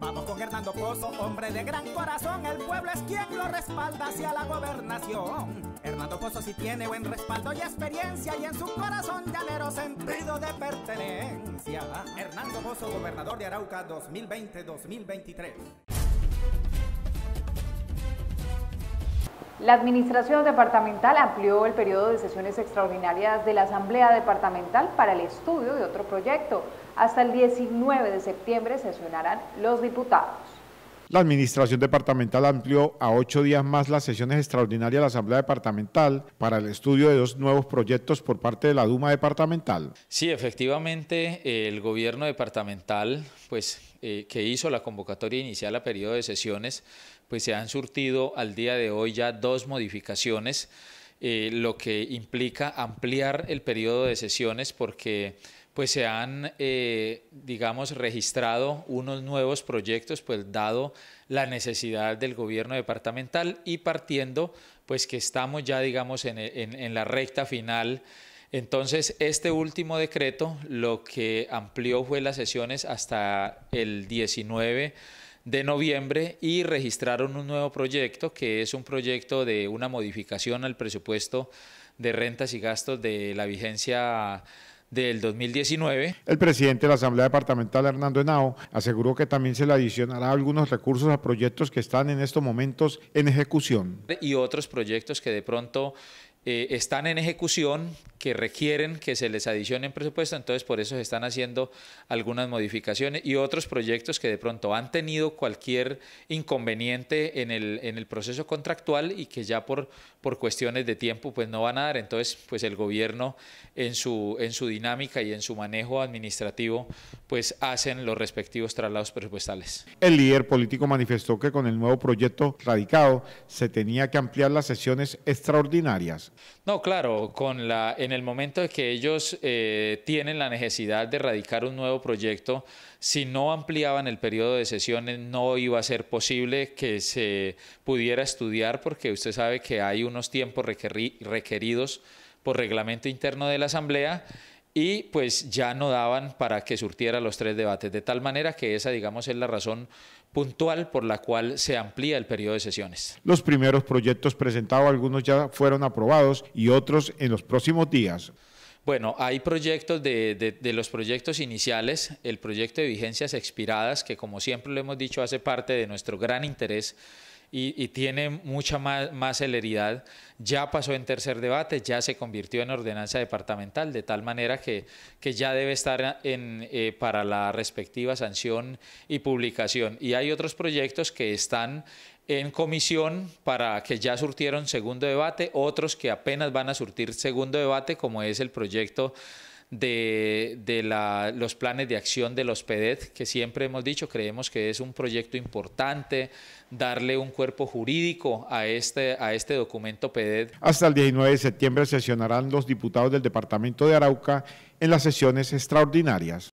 Vamos con Hernando Pozo, hombre de gran corazón, el pueblo es quien lo respalda hacia la gobernación. Hernando Pozo si tiene buen respaldo y experiencia y en su corazón llanero sentido de pertenencia. Hernando Pozo, gobernador de Arauca 2020-2023. La Administración Departamental amplió el periodo de sesiones extraordinarias de la Asamblea Departamental para el estudio de otro proyecto. Hasta el 19 de septiembre sesionarán los diputados. La Administración Departamental amplió a ocho días más las sesiones extraordinarias de la Asamblea Departamental para el estudio de dos nuevos proyectos por parte de la Duma Departamental. Sí, efectivamente, el gobierno departamental, pues eh, que hizo la convocatoria inicial a periodo de sesiones, pues se han surtido al día de hoy ya dos modificaciones, eh, lo que implica ampliar el periodo de sesiones porque pues se han, eh, digamos, registrado unos nuevos proyectos, pues dado la necesidad del gobierno departamental y partiendo, pues que estamos ya, digamos, en, en la recta final. Entonces, este último decreto lo que amplió fue las sesiones hasta el 19 de noviembre y registraron un nuevo proyecto que es un proyecto de una modificación al presupuesto de rentas y gastos de la vigencia del 2019. El presidente de la Asamblea Departamental, Hernando Henao, aseguró que también se le adicionará algunos recursos a proyectos que están en estos momentos en ejecución. Y otros proyectos que de pronto eh, están en ejecución, que requieren que se les en presupuesto, entonces por eso se están haciendo algunas modificaciones y otros proyectos que de pronto han tenido cualquier inconveniente en el, en el proceso contractual y que ya por, por cuestiones de tiempo pues no van a dar. Entonces pues el gobierno en su, en su dinámica y en su manejo administrativo pues hacen los respectivos traslados presupuestales. El líder político manifestó que con el nuevo proyecto radicado se tenía que ampliar las sesiones extraordinarias. No, claro, con la en el momento de que ellos eh, tienen la necesidad de radicar un nuevo proyecto, si no ampliaban el periodo de sesiones, no iba a ser posible que se pudiera estudiar, porque usted sabe que hay unos tiempos requeridos por reglamento interno de la Asamblea y pues ya no daban para que surtiera los tres debates, de tal manera que esa, digamos, es la razón puntual por la cual se amplía el periodo de sesiones. Los primeros proyectos presentados, algunos ya fueron aprobados y otros en los próximos días. Bueno, hay proyectos de, de, los proyectos iniciales, el proyecto de vigencias expiradas, que como siempre lo hemos dicho hace parte de nuestro gran interés y, tiene mucha más, celeridad, ya pasó en tercer debate, ya se convirtió en ordenanza departamental, de tal manera que, que ya debe estar eh, para la respectiva sanción y publicación. Y hay otros proyectos que están en comisión para que ya surtieron segundo debate, otros que apenas van a surtir segundo debate, como es el proyecto de, de la, los planes de acción de los PEDET, que siempre hemos dicho, creemos que es un proyecto importante darle un cuerpo jurídico a este, a este documento PEDET. Hasta el 19 de septiembre sesionarán los diputados del Departamento de Arauca en las sesiones extraordinarias.